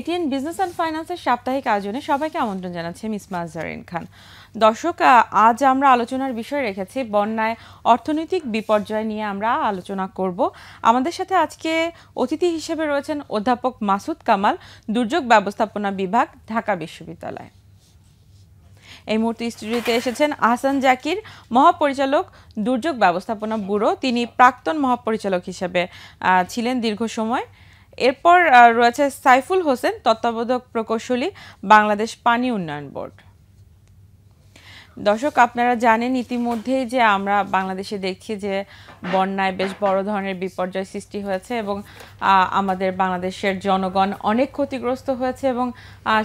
ATN business and ফাইন্যান্সের সাপ্তাহিক আয়োজনে সবাইকে আমন্ত্রণ জানাচ্ছে মিস মাজারিন খান দর্শক আজ আমরা আলোচনার বিষয় রেখেছি বন্যায় অর্থনৈতিক বিপর্যয় নিয়ে আমরা আলোচনা করব আমাদের সাথে আজকে অতিথি হিসেবে রয়েছেন অধ্যাপক মাসুদ কামাল দুর্যোগ ব্যবস্থাপনা বিভাগ ঢাকা বিশ্ববিদ্যালয় এই মুহূর্তে স্টুডিওতে এসেছেন আহসান জাকির মহাপরিচালক দুর্যোগ ব্যবস্থাপনা ব্যুরো তিনি প্রাক্তন মহাপরিচালক হিসেবে ছিলেন দীর্ঘ সময় এরপর রয়েছে সাইফুল হোসেন তত্ত্বাবধায়ক প্রকৌশলী বাংলাদেশ পানি উন্নয়ন বোর্ড দর্শক আপনারা জানেন ইতিমধ্যেই যে আমরা বাংলাদেশে দেখি যে বন্যায় বেশ বড় ধরনের বিপর্যয় সৃষ্টি হয়েছে এবং আমাদের বাংলাদেশের জনগণ অনেক ক্ষতিগ্রস্ত হয়েছে এবং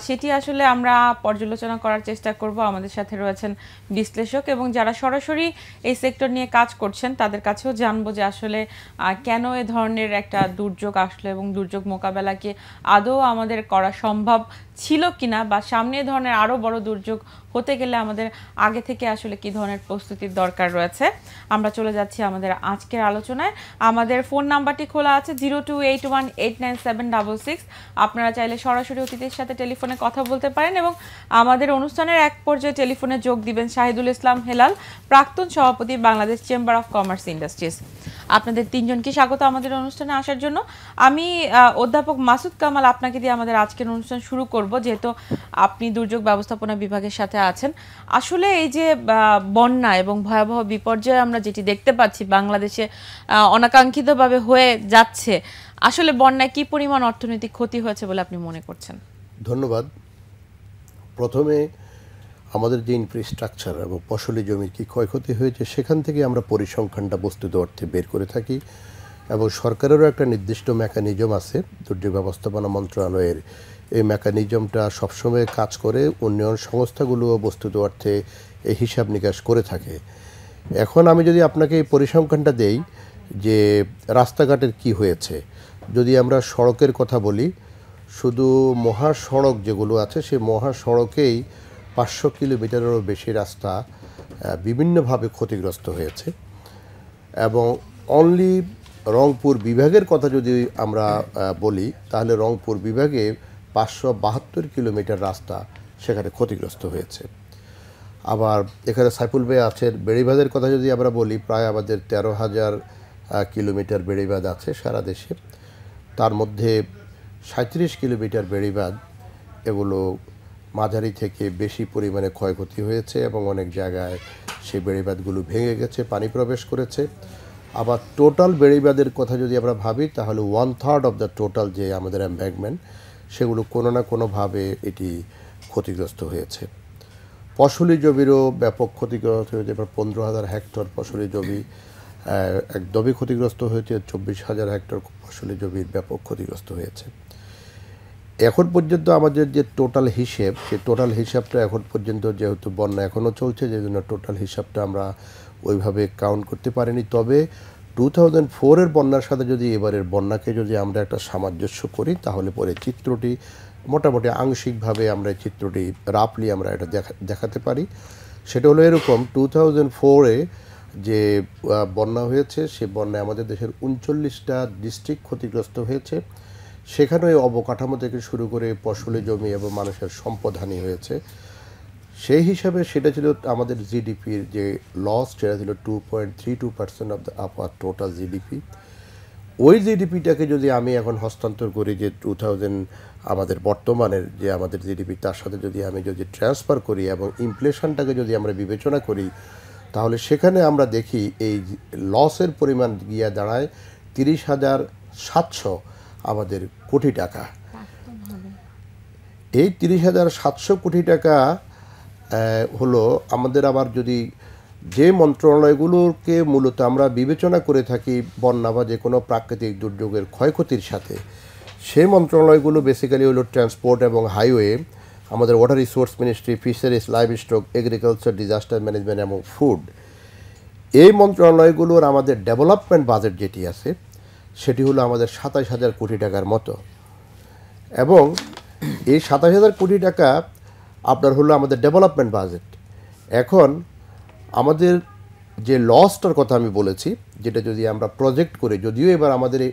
সেটি আসলে আমরা পর্যালোচনা করার চেষ্টা করব আমাদের সাথে রয়েছেন বিশ্লেষক এবং যারা সরাসরি এই সেক্টর নিয়ে কাজ করছেন তাদের কাছেও জানবো যে আসলে কেন এ ধরনের একটা দুর্যোগ আসলো এবং দুর্যোগ মোকাবেলাকে আদৌ আমাদের করা সম্ভব ছিল কিনা বা সামনে ধরনের আরও বড় দুর্যোগ হতে গেলে আমাদের আগে থেকে আসলে কি ধরনের প্রস্তুতির দরকার রয়েছে আমরা চলে যাচ্ছি আমাদের আজকের আলোচনায় আমাদের ফোন নাম্বারটি খোলা আছে zero two eight one eight nine seven double six আপনারা চাইলে সরাসরি অতিথির সাথে টেলিফোনে কথা বলতে পারেন এবং আমাদের অনুষ্ঠানের এক পর্যায়ে টেলিফোনে যোগ দিবেন শাহিদুল ইসলাম হেলাল প্রাক্তন সভাপতি Bangladesh Chamber of Commerce Industries আপনাদের তিনজনকে স্বাগত আমাদের অনুষ্ঠানে আসার জন্য আমি অধ্যাপক মাসুদ কামাল আপনাকে দিয়ে আমাদের আজকের অনুষ্ঠান শুরু করব যেহেতু আপনি দুর্যোগ ব্যবস্থাপনা বিভাগের সাথে আছেন আসলে এই যে বন্যা এবং ভয়াবহ বিপর্যয় আমরা যেটি দেখতে পাচ্ছি বাংলাদেশে অনাকাঙ্ক্ষিতভাবে হয়ে যাচ্ছে আসলে বন্যায় কি পরিমাণ অর্থনৈতিক ক্ষতি হয়েছে বলে আপনি মনে করছেন ধন্যবাদ প্রথমে আমাদের যে ইনফ্রাস্ট্রাকচার এবং ফসলি জমির কী ক্ষয়ক্ষতি হয়েছে সেখান থেকে আমরা পরিসংখ্যানটা বস্তুত অর্থে বের করে থাকি এবং সরকারেরও একটা নির্দিষ্ট মেকানিজম আছে দুর্যোগ ব্যবস্থাপনা মন্ত্রণালয়ের এই মেকানিজমটা সবসময় কাজ করে উন্নয়ন সংস্থাগুলোও বস্তুত অর্থে এই হিসাব নিকাশ করে থাকে এখন আমি যদি আপনাকে এই পরিসংখ্যানটা দেই যে রাস্তাঘাটের কি হয়েছে যদি আমরা সড়কের কথা বলি শুধু মহাসড়ক যেগুলো আছে সেই মহাসড়কেই পাঁচশো কিলোমিটারেরও বেশি রাস্তা বিভিন্নভাবে ক্ষতিগ্রস্ত হয়েছে এবং অনলি রংপুর বিভাগের কথা যদি আমরা বলি তাহলে রংপুর বিভাগে পাঁচশো বাহাত্তর কিলোমিটার রাস্তা সেখানে ক্ষতিগ্রস্ত হয়েছে আবার এখানে সাইফুল বে আছে বেড়িবাঁধের কথা যদি আমরা বলি প্রায় আমাদের তেরো হাজার কিলোমিটার বেড়িবাঁধ আছে সারা দেশে তার মধ্যে সাঁত্রিশ কিলোমিটার বেড়িবাঁধ এগুলো মাঝারি থেকে বেশি পরিমাণে ক্ষয়ক্ষতি হয়েছে এবং অনেক জায়গায় সেই বেড়িবাঁধগুলো ভেঙে গেছে পানি প্রবেশ করেছে আবার টোটাল বেড়িবাঁধের কথা যদি আমরা ভাবি তাহলে one third of the total যে আমাদের এম্ব্যাগমেন্ট সেগুলো কোনো না কোনোভাবে এটি ক্ষতিগ্রস্ত হয়েছে ফসলি জমিরও ব্যাপক ক্ষতিগ্রস্ত হয়েছে এবার পনেরো হাজার হেক্টর ফসলি জমি একদমই ক্ষতিগ্রস্ত হয়েছে চব্বিশ হাজার হেক্টর ফসলি জমির ব্যাপক ক্ষতিগ্রস্ত হয়েছে এখন পর্যন্ত আমাদের যে টোটাল হিসেব সেই টোটাল হিসাবটা এখন পর্যন্ত যেহেতু বন্যা এখনও চলছে যে জন্য টোটাল হিসাবটা আমরা ওইভাবে কাউন্ট করতে পারিনি তবে টু থাউজেন্ড ফোরের বন্যার সাথে যদি এবারের বন্যাকে যদি আমরা একটা সামঞ্জস্য করি তাহলে পরে চিত্রটি মোটামুটি আংশিকভাবে আমরা এই চিত্রটি রাফলি আমরা এটা দেখা দেখাতে পারি সেটা হলো এরকম টু থাউজেন্ড ফোরে যে বন্যা হয়েছে সে বন্যায় আমাদের দেশের উনচল্লিশটা ডিস্ট্রিক্ট ক্ষতিগ্রস্ত হয়েছে সেখানে অবকাঠামো থেকে শুরু করে ফসলি জমি এবং মানুষের সম্পদহানি হয়েছে সেই হিসাবে সেটা ছিল আমাদের জিডিপির যে লস সেটা ছিল two point three two percent of the upper total GDP ওই জিডিপিটাকে যদি আমি এখন হস্তান্তর করি যে টু থাউজেন্ড আমাদের বর্তমানের যে আমাদের জিডিপি তার সাথে যদি আমি যদি ট্রান্সফার করি এবং ইনফ্লেশনটাকে যদি আমরা বিবেচনা করি তাহলে সেখানে আমরা দেখি এই লসের পরিমাণ গিয়ে দাঁড়ায় তিরিশ হাজার সাতশো আমাদের কোটি টাকা এই তিরিশ হাজার সাতশো কোটি টাকা হলো আমাদের আবার যদি যে মন্ত্রণালয়গুলোকে মূলত আমরা বিবেচনা করে থাকি বন্যা বা যে কোনো প্রাকৃতিক দুর্যোগের ক্ষয়ক্ষতির সাথে সে মন্ত্রণালয়গুলো বেসিক্যালি হলো ট্রান্সপোর্ট এবং হাইওয়ে আমাদের water resource ministry fisheries livestock agriculture disaster management এবং ফুড এই মন্ত্রণালয়গুলোর আমাদের ডেভেলপমেন্ট বাজেট যেটি আছে সেটি হলো আমাদের সাতাশ হাজার কোটি টাকার মতো এবং এই সাতাশ হাজার কোটি টাকা আপনার হলো আমাদের ডেভেলপমেন্ট বাজেট এখন আমাদের যে লসটার কথা আমি বলেছি যেটা যদি আমরা প্রজেক্ট করে যদিও এবার আমাদের এই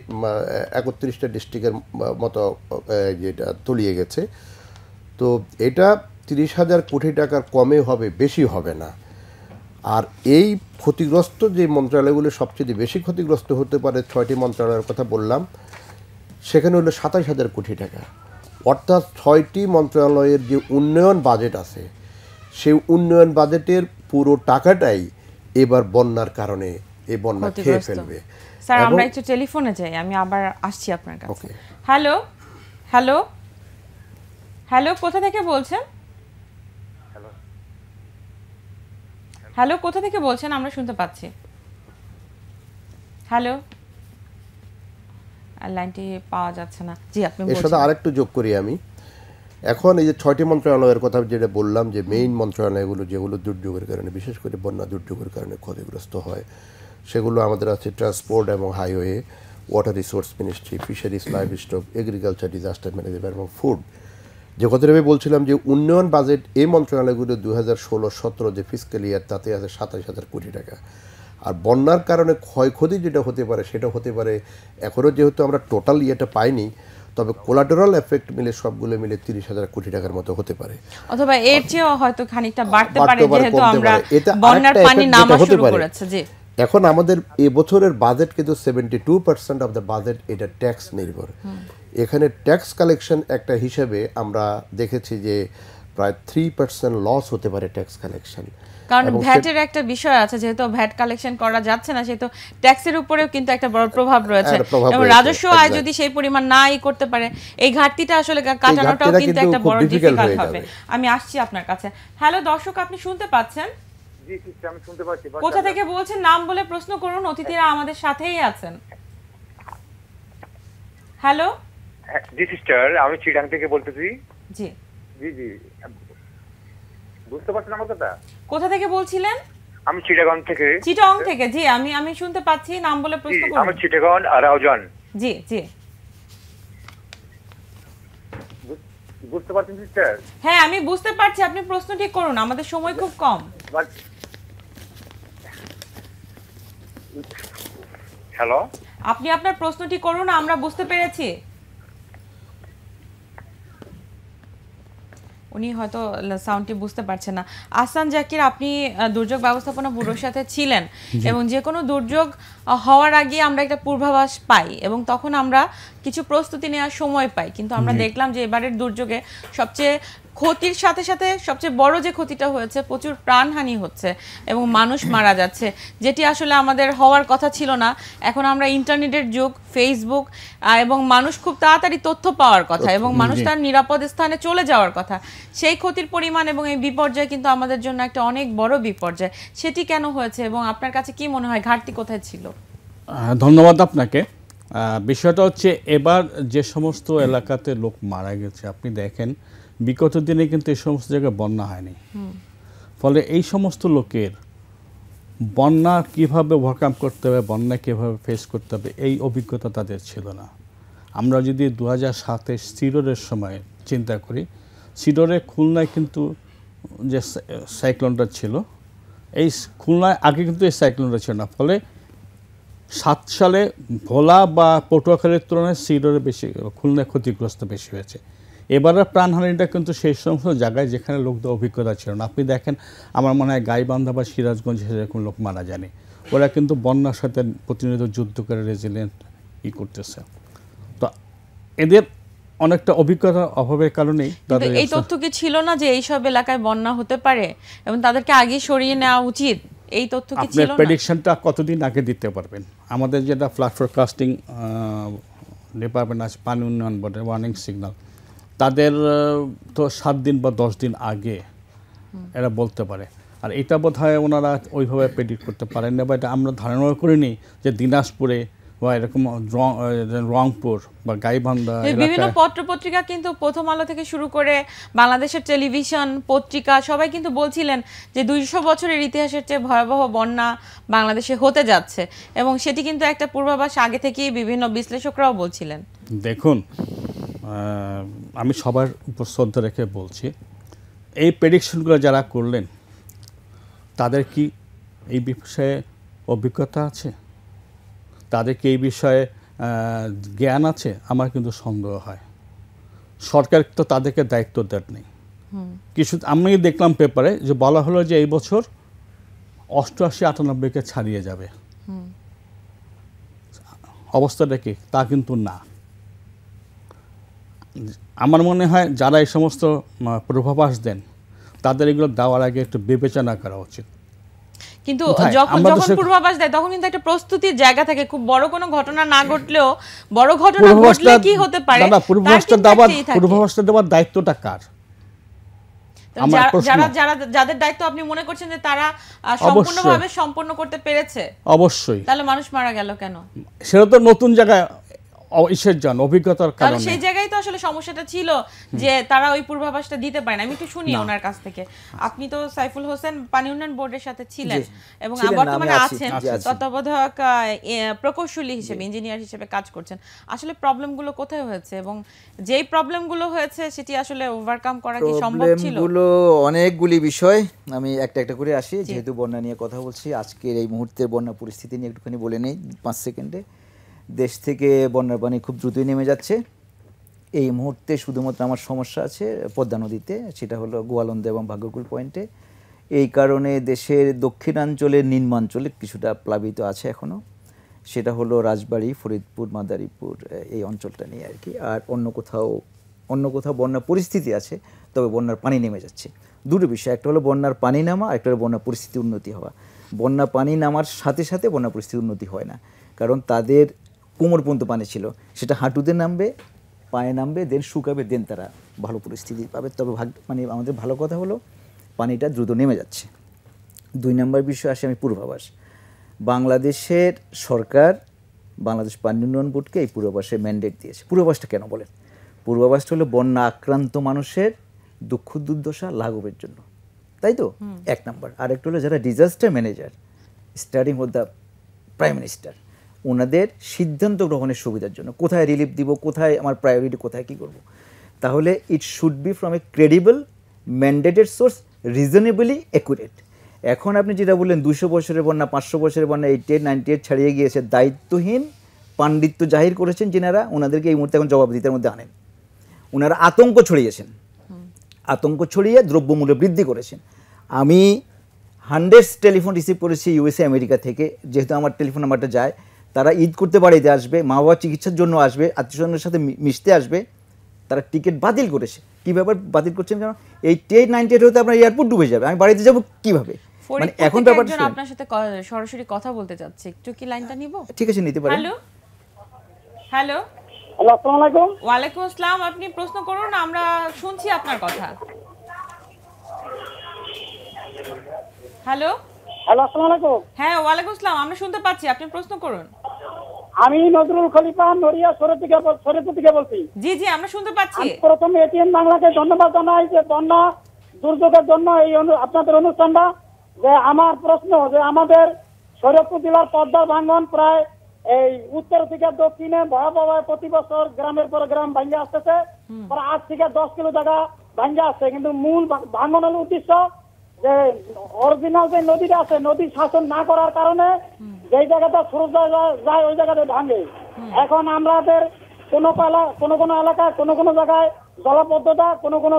একত্রিশটা ডিস্ট্রিক্টের মতো যেটা তলিয়ে গেছে তো এটা তিরিশ হাজার কোটি টাকার কমে হবে বেশি হবে না আর এই ক্ষতিগ্রস্ত যে মন্ত্রণালয়গুলো সবচেয়ে বেশি ক্ষতিগ্রস্ত হতে পারে ছয়টি মন্ত্রণালয়ের কথা বললাম সেখানে হলো সাতাশ হাজার কোটি টাকা অর্থাৎ ছয়টি মন্ত্রণালয়ের যে উন্নয়ন বাজেট আছে সেই উন্নয়ন বাজেটের পুরো টাকাটাই এবার বন্যার কারণে এই বন্যা খেয়ে ফেলবে স্যার আমরা একটু টেলিফোনে যাই আমি আবার আসছি আপনার কাছে হ্যালো হ্যালো হ্যালো কোথা থেকে বলছেন হ্যালো কোথা থেকে বলছেন আমরা শুনতে পাচ্ছি হ্যালো লাইনটি পাওয়া যাচ্ছে না জি আপনি এর সাথে আরেকটু যোগ করি আমি এখন এই যে ছয়টি মন্ত্রণালয়ের কথা যেটা বললাম যে মেইন মন্ত্রণালয়গুলো যেগুলো দুর্যোগের কারণে বিশেষ করে বন্যা দুর্যোগের কারণে ক্ষতিগ্রস্ত হয় সেগুলো আমাদের আছে ট্রান্সপোর্ট এবং highway water resource ministry fisheries livestock agriculture disaster management এবং ফুড যে কথাটা আমি বলছিলাম যে উন্নয়ন বাজেট এই মন্ত্রণালয়গুলো দু হাজার ষোলো সতেরো যে ফিসক্যাল ইয়ার তাতে আছে সাতাশ হাজার কোটি টাকা আর বন্যার কারণে ক্ষয়ক্ষতি যেটা হতে পারে সেটা হতে পারে এখনও যেহেতু আমরা টোটাল ইয়েটা পাইনি তবে কোলাটোরাল এফেক্ট মিলে সবগুলো মিলে তিরিশ হাজার কোটি টাকার মতো হতে পারে অথবা এর চেয়েও হয়তো খানিকটা বাড়তে পারে যেহেতু আমরা বন্যার পানি নামা শুরু করেছে এখন আমাদের এবছরের বাজেট কিন্তু seventy two percent of the budget এটা ট্যাক্স নির্ভর এখানে ট্যাক্স কালেকশন একটা হিসেবে আমরা দেখেছি যে প্রায় থ্রি পার্সেন্ট লস হতে পারে ট্যাক্স কালেকশন কারণ ভ্যাটের একটা বিষয় আছে যেহেতু ভ্যাট কালেকশন করা যাচ্ছে না সেহেতু ট্যাক্সের উপরেও কিন্তু একটা বড় প্রভাব রয়েছে এবং রাজস্ব আয় যদি সেই পরিমাণ নাই করতে পারে এই ঘাটতিটা আসলে কাটানোটাও কিন্তু একটা বড় ডিফিকাল্ট হবে আমি আসছি আপনার কাছে হ্যালো দর্শক আপনি শুনতে পাচ্ছেন কোথা থেকে বলছেন নাম বলে প্রশ্ন করুন অতিথিরা আমাদের সাথেই আছেন হ্যালো হ্যাঁ, জি সিস্টার আমি চিড়াং থেকে বলতেছি জি জি জি বুঝতে পারছেন আমার কথা কোথা থেকে বলছিলেন আমি থেকে থেকে জি আমি আমি শুনতে পাচ্ছি নাম বলে প্রশ্ন করুন আমি জি জি বুঝতে পারছেন সিস্টার হ্যাঁ আমি বুঝতে পারছি আপনি প্রশ্নটি করুন আমাদের সময় খুব কম হ্যালো আপনি আপনার প্রশ্নটি করুন আমরা বুঝতে পেরেছি উনি হয়তো সাউন্ডটি বুঝতে পারছেন না আসান জাকির আপনি দুর্যোগ ব্যবস্থাপনা ব্যুরোর সাথে ছিলেন এবং যে কোনো দুর্যোগ হওয়ার আগে আমরা একটা পূর্বাভাস পাই এবং তখন আমরা কিছু প্রস্তুতি নেওয়ার সময় পাই কিন্তু আমরা দেখলাম যে এবারের দুর্যোগে সবচেয়ে ক্ষতির সাথে সাথে সবচেয়ে বড় যে ক্ষতিটা হয়েছে প্রচুর প্রাণহানি হচ্ছে এবং মানুষ মারা যাচ্ছে যেটি আসলে আমাদের হওয়ার কথা ছিল না এখন আমরা ইন্টারনেটের যুগ ফেসবুক এবং মানুষ খুব তাড়াতাড়ি তথ্য পাওয়ার কথা এবং মানুষ তার নিরাপদ স্থানে চলে যাওয়ার কথা সেই ক্ষতির পরিমাণ এবং এই বিপর্যয় কিন্তু আমাদের জন্য একটা অনেক বড় বিপর্যয় সেটি কেন হয়েছে এবং আপনার কাছে কি মনে হয় ঘাটতি কোথায় ছিল ধন্যবাদ আপনাকে বিষয়টা হচ্ছে এবার যে সমস্ত এলাকাতে লোক মারা গেছে আপনি দেখেন বিগত দিনে কিন্তু এই সমস্ত জায়গায় বন্যা হয়নি ফলে এই সমস্ত লোকের বন্যা কীভাবে ওভারকাম করতে হবে বন্যা কীভাবে ফেস করতে হবে এই অভিজ্ঞতা তাদের ছিল না আমরা যদি দু হাজার সাতে সিডোরের সময় চিন্তা করি সিডোরে খুলনায় কিন্তু যে সাইক্লোনটা ছিল এই খুলনায় আগে কিন্তু এই সাইক্লোনটা ছিল না ফলে সাত সালে ভোলা বা পটুয়াখালীর তুলনায় সিডোরে বেশি খুলনায় ক্ষতিগ্রস্ত বেশি হয়েছে এবারের প্রাণহানিটা কিন্তু সেই সমস্ত জায়গায় যেখানে লোকদের অভিজ্ঞতা ছিল না আপনি দেখেন আমার মনে হয় গাইবান্ধা বা সিরাজগঞ্জ সেরকম লোক মারা যায়নি ওরা কিন্তু বন্যার সাথে প্রতিনিয়ত যুদ্ধ করে রেজিলেন্ট ই করতেছে তো এদের অনেকটা অভিজ্ঞতা অভাবের কারণেই এই তথ্য কি ছিল না যে এইসব এলাকায় বন্যা হতে পারে এবং তাদেরকে আগে সরিয়ে নেওয়া উচিত এই তথ্য কি ছিল না প্রেডিকশনটা কতদিন আগে দিতে পারবেন আমাদের যেটা ফ্ল্যাট ফরকাস্টিং ডিপার্টমেন্ট আছে পানি উন্নয়ন বোর্ডের ওয়ার্নিং সিগন্যাল তাদের তো সাত দিন বা দশ দিন আগে এরা বলতে পারে আর এটা বোধ হয় ওনারা ওইভাবে প্রেডিক্ট করতে পারেন না বা এটা আমরা ধারণা করিনি যে দিনাজপুরে বা এরকম রংপুর বা গাইবান্ধা বিভিন্ন পত্রপত্রিকা কিন্তু প্রথম আলো থেকে শুরু করে বাংলাদেশের টেলিভিশন পত্রিকা সবাই কিন্তু বলছিলেন যে দুইশো বছরের ইতিহাসের চেয়ে ভয়াবহ বন্যা বাংলাদেশে হতে যাচ্ছে এবং সেটি কিন্তু একটা পূর্বাভাস আগে থেকেই বিভিন্ন বিশ্লেষকরাও বলছিলেন দেখুন আমি সবার উপর শ্রদ্ধা রেখে বলছি এই প্রেডিকশনগুলো যারা করলেন তাদের কি এই বিষয়ে অভিজ্ঞতা আছে তাদের কি এই বিষয়ে জ্ঞান আছে আমার কিন্তু সন্দেহ হয় সরকার তো তাদেরকে দায়িত্ব দেন নেই কিছু আমি দেখলাম পেপারে যে বলা হলো যে এই বছর অষ্টআশি আটানব্বইকে ছাড়িয়ে যাবে অবস্থাটা কি তা কিন্তু না আমার মনে হয় যারা এই সমস্ত পূর্বাভাস দেন তাদের এগুলো দেওয়ার আগে একটু বিবেচনা করা উচিত কিন্তু যখন যখন পূর্বাভাস দেয় তখন কিন্তু একটা প্রস্তুতির জায়গা থাকে খুব বড় কোনো ঘটনা না হ্যাঁ। ঘটলেও বড় ঘটনা ঘটলে কি হতে পারে না পূর্বাভাসটা দেওয়ার পূর্বাভাসটা দেওয়ার দায়িত্বটা কার যারা যারা যাদের দায়িত্ব আপনি মনে করছেন যে তারা সম্পূর্ণভাবে সম্পন্ন করতে পেরেছে অবশ্যই তাহলে মানুষ মারা গেল কেন সেটা তো নতুন জায়গায় ইসের জন্য অভিজ্ঞতার কারণে সেই জায়গায় তো আসলে সমস্যাটা ছিল যে তারা ওই পূর্বাভাসটা দিতে পারে না আমি একটু শুনি ওনার কাছ থেকে আপনি তো সাইফুল হোসেন পানি উন্নয়ন বোর্ডের সাথে ছিলেন এবং বর্তমানে আছেন তত্ত্বাবধায়ক প্রকৌশলী হিসেবে ইঞ্জিনিয়ার হিসেবে কাজ করছেন আসলে প্রবলেমগুলো কোথায় হয়েছে এবং যেই প্রবলেমগুলো হয়েছে সেটি আসলে ওভারকাম করা কি সম্ভব ছিল প্রবলেমগুলো অনেকগুলি বিষয় আমি একটা একটা করে আসি যেহেতু বন্যা নিয়ে কথা বলছি আজকের এই মুহূর্তে বন্যা পরিস্থিতি নিয়ে একটুখানি বলে নেই পাঁচ সেকেন্ডে দেশ থেকে বন্যার পানি খুব দ্রুতই নেমে যাচ্ছে এই মুহূর্তে শুধুমাত্র আমার সমস্যা আছে পদ্মা নদীতে সেটা হলো গোয়ালন্দ এবং ভাগ্যকুল পয়েন্টে এই কারণে দেশের দক্ষিণাঞ্চলের নিম্নাঞ্চলে কিছুটা প্লাবিত আছে এখনও সেটা হলো রাজবাড়ি ফরিদপুর মাদারীপুর এই অঞ্চলটা নিয়ে আর কি আর অন্য কোথাও অন্য কোথাও বন্যার পরিস্থিতি আছে তবে বন্যার পানি নেমে যাচ্ছে দুটো বিষয় একটা হলো বন্যার পানি নামা আর একটা হলো বন্যার পরিস্থিতি উন্নতি হওয়া বন্যা পানি নামার সাথে সাথে বন্যা পরিস্থিতি উন্নতি হয় না কারণ তাদের কোমর পর্যন্ত পানি ছিল সেটা হাঁটুতে নামবে পায়ে নামবে দেন শুকাবে দেন তারা ভালো পরিস্থিতি পাবে তবে ভাগ মানে আমাদের ভালো কথা হলো পানিটা দ্রুত নেমে যাচ্ছে দুই নম্বর বিষয় আসে আমি পূর্বাভাস বাংলাদেশের সরকার বাংলাদেশ পানি উন্নয়ন বোর্ডকে এই পূর্বাভাসের ম্যান্ডেট দিয়েছে পূর্বাভাসটা কেন বলেন পূর্বাভাসটা হলো বন্যা আক্রান্ত মানুষের দুঃখ দুর্দশা লাঘবের জন্য তাই তো এক নম্বর আরেকটা হলো যারা disaster manager starting of the prime minister ওনাদের সিদ্ধান্ত গ্রহণের সুবিধার জন্য কোথায় রিলিফ দিব কোথায় আমার প্রায়োরিটি কোথায় কী করব তাহলে it should be from a credible mandated source reasonably accurate এখন আপনি যেটা বললেন দুশো বছরের বন্যা পাঁচশো বছরের বন্যা এইটি এইট নাইনটি এইট ছাড়িয়ে গিয়েছে দায়িত্বহীন পাণ্ডিত্য জাহির করেছেন যেনারা ওনাদেরকে এই মুহূর্তে এখন জবাবদিহিতার মধ্যে আনেন ওনারা আতঙ্ক ছড়িয়েছেন আতঙ্ক ছড়িয়ে দ্রব্যমূল্য বৃদ্ধি করেছেন আমি হান্ড্রেডস টেলিফোন রিসিভ করেছি ইউএসএ আমেরিকা থেকে যেহেতু আমার টেলিফোন নাম্বারটা যায় তারা ঈদ করতে বাড়িতে আসবে মা বাবা চিকিৎসার জন্য আসবে আত্মীয়স্বজনের সাথে মিশতে আসবে তারা টিকিট বাতিল করেছে কী ব্যাপার বাতিল করছেন কেন এই টেট নাইনটি এইট হতে আপনার এয়ারপোর্ট ডুবে যাবে আমি বাড়িতে যাবো কিভাবে মানে এখন ব্যাপার আপনার সাথে সরাসরি কথা বলতে চাচ্ছি একটু কি লাইনটা নিব ঠিক আছে নিতে পারেন হ্যালো হ্যালো আসসালামু আলাইকুম ওয়া আলাইকুম আসসালাম আপনি প্রশ্ন করুন আমরা শুনছি আপনার কথা হ্যালো হ্যালো আসসালামু আলাইকুম হ্যাঁ ওয়া আলাইকুম আসসালাম আমরা শুনতে পাচ্ছি আপনি প্রশ্ন করুন আমি নজরুল খলিফা নড়িয়া সরেতিকে সরেপুর বলছি জি জি আমরা শুনতে পাচ্ছি প্রথমে এটিএম বাংলাকে ধন্যবাদ জানাই যে বন্যা দুর্যোগের জন্য এই আপনাদের অনুষ্ঠানটা যে আমার প্রশ্ন যে আমাদের সৈরপুর জেলার পদ্মা ভাঙ্গন প্রায় এই উত্তর থেকে দক্ষিণে ভয়াবহ প্রতি বছর গ্রামের পর গ্রাম ভাঙ্গা আসতেছে আজ থেকে দশ কিলো জায়গা ভাঙ্গা আসছে কিন্তু মূল ভাঙ্গনের উদ্দেশ্য যে আছে নদী শাসন না করার কারণে জায়গাটা যায় ওই জায়গাতে ভাঙে এখন আমাদের এলাকায় জায়গায় জলাবদ্ধতা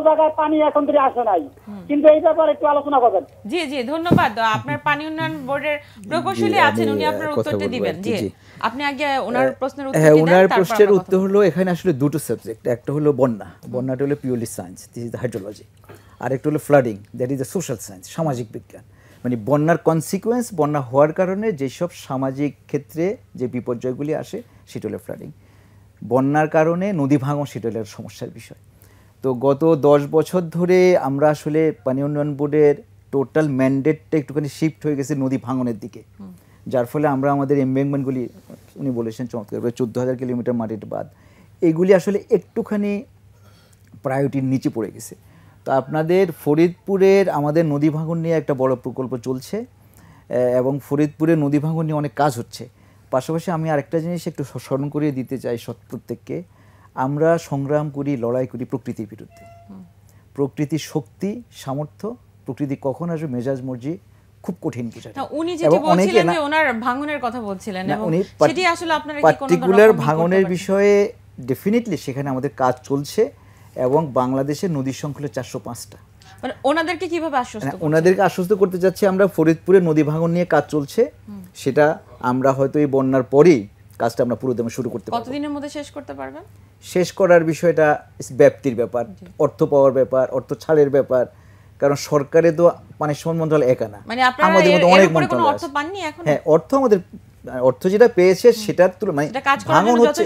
জায়গায় পানি এখন আসে নাই কিন্তু এই ব্যাপারে একটু আলোচনা করবেন জি জি ধন্যবাদ আপনার পানি উন্নয়ন বোর্ডের প্রকৌশলী আছেন উনি আপনার উত্তরটি দিবেন জি আপনি আগে ওনার প্রশ্নের হ্যাঁ, উত্তর হ্যাঁ ওনার প্রশ্নের উত্তর হলো এখানে আসলে দুটো সাবজেক্ট একটা হলো বন্যা বন্যাটা হলো purely science this is hydrology আর একটু হলো flooding that is the social science সামাজিক বিজ্ঞান মানে বন্যার কনসিকুয়েন্স বন্যা হওয়ার কারণে যেসব সামাজিক ক্ষেত্রে যে বিপর্যয়গুলি আসে সেটা হলো ফ্লাডিং বন্যার কারণে নদী ভাঙন সেটা হলো সমস্যার বিষয় তো গত দশ বছর ধরে আমরা আসলে পানি উন্নয়ন বোর্ডের টোটাল ম্যান্ডেটটা একটুখানি শিফট হয়ে গেছে নদী ভাঙনের দিকে যার ফলে আমরা আমাদের এমবেংমেন্টগুলি উনি বলেছেন চমৎকার চোদ্দো হাজার কিলোমিটার মাটির বাদ এগুলি আসলে একটুখানি প্রায়োরিটির নিচে পড়ে গেছে তো আপনাদের ফরিদপুরের আমাদের নদী ভাঙন নিয়ে একটা বড় প্রকল্প চলছে এবং ফরিদপুরের নদী ভাঙন নিয়ে অনেক কাজ হচ্ছে পাশাপাশি আমি আরেকটা জিনিস একটু স্মরণ করিয়ে দিতে চাই প্রত্যেককে আমরা সংগ্রাম করি লড়াই করি প্রকৃতির বিরুদ্ধে প্রকৃতির শক্তি সামর্থ্য প্রকৃতি কখন আসবে মেজাজ মর্জি খুব কঠিন বিষয় উনি ভাঙনের কথা বলছিলেন আসলে ভাঙনের বিষয়ে ডেফিনেটলি সেখানে আমাদের কাজ চলছে এবং বাংলাদেশে নদী সংকুলে চারশো পাঁচটা মানে ওনাদেরকে কিভাবে আশ্বস্ত মানে ওনাদেরকে আশ্বস্ত করতে চাচ্ছি আমরা ফরিদপুরে নদী ভাঙন নিয়ে কাজ চলছে সেটা আমরা হয়তো এই বন্যার পরেই কাজটা আমরা পুরো পুরোদমে শুরু করতে পারবো কতদিনের মধ্যে শেষ করতে পারবেন শেষ করার বিষয়টা ব্যাপ্তির ব্যাপার অর্থ পাওয়ার ব্যাপার অর্থ ছাড়ের ব্যাপার কারণ সরকারে তো পানিশমন মানে মন্ত্রণালয় একা না আমাদের মধ্যে অনেক মন্ত্রণালয় হ্যাঁ অর্থ আমাদের মানে অর্থ যেটা পেয়েছে সেটার তুলনায় ভাঙন হচ্ছে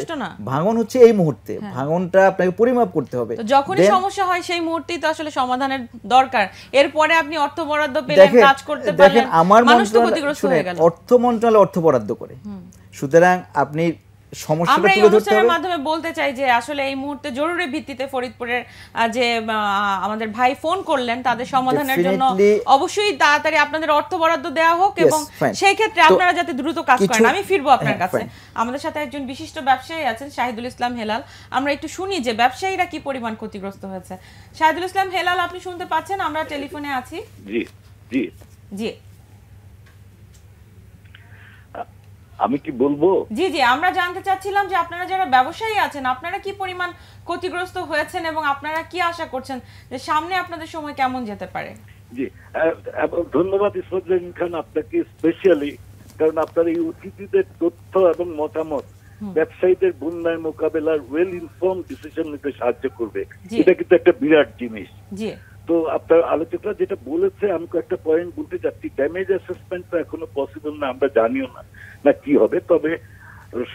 ভাঙন হচ্ছে এই মুহূর্তে হ্যাঁ। ভাঙনটা আপনাকে পরিমাপ করতে হবে যখনই সমস্যা হয় সেই মুহূর্তেই তো আসলে সমাধানের দরকার এরপরে আপনি অর্থ বরাদ্দ পেলে কাজ করতে পারলেন আমার মানুষ তো ক্ষতিগ্রস্ত হয়ে গেল অর্থ মন্ত্রণালয় অর্থ বরাদ্দ করে সুতরাং আপনি আমরা এই মাধ্যমে বলতে চাই যে আসলে এই মুহূর্তে জরুরি ভিত্তিতে ফরিদপুরের যে আমাদের ভাই ফোন করলেন তাদের সমাধানের জন্য অবশ্যই তাড়াতাড়ি আপনাদের অর্থ বরাদ্দ দেওয়া হোক এবং সেই ক্ষেত্রে আপনারা যাতে দ্রুত কাজ করেন আমি ফিরবো আপনার হ্যাঁ, কাছে আমাদের সাথে একজন বিশিষ্ট ব্যবসায়ী আছেন শাহিদুল ইসলাম হেলাল আমরা একটু শুনি যে ব্যবসায়ীরা কি পরিমাণ ক্ষতিগ্রস্ত হয়েছে শাহিদুল ইসলাম হেলাল আপনি শুনতে পাচ্ছেন আমরা টেলিফোনে আছি জি জি জি আমি কি বলবো জি জি আমরা জানতে চাচ্ছিলাম যে আপনারা যারা ব্যবসায়ী আছেন আপনারা কি পরিমাণ ক্ষতিগ্রস্ত হয়েছেন এবং আপনারা কি আশা করছেন যে সামনে আপনাদের সময় কেমন যেতে পারে জি এবং ধন্যবাদ ইসফাদ্দিন খান আপনাকে স্পেশালি কারণ আপনার এই অতিথিদের তথ্য এবং মতামত ব্যবসায়ীদের বন্যায় মোকাবেলার ওয়েল ইনফর্ম ডিসিশন নিতে সাহায্য করবে এটা কিন্তু একটা বিরাট জিনিস জি তো আপনার আলোচকরা যেটা বলেছে আমি কয়েকটা পয়েন্ট বলতে চাচ্ছি ড্যামেজ অ্যাসেসমেন্ট তো এখনো পসিবল না আমরা জানিও না না কি হবে তবে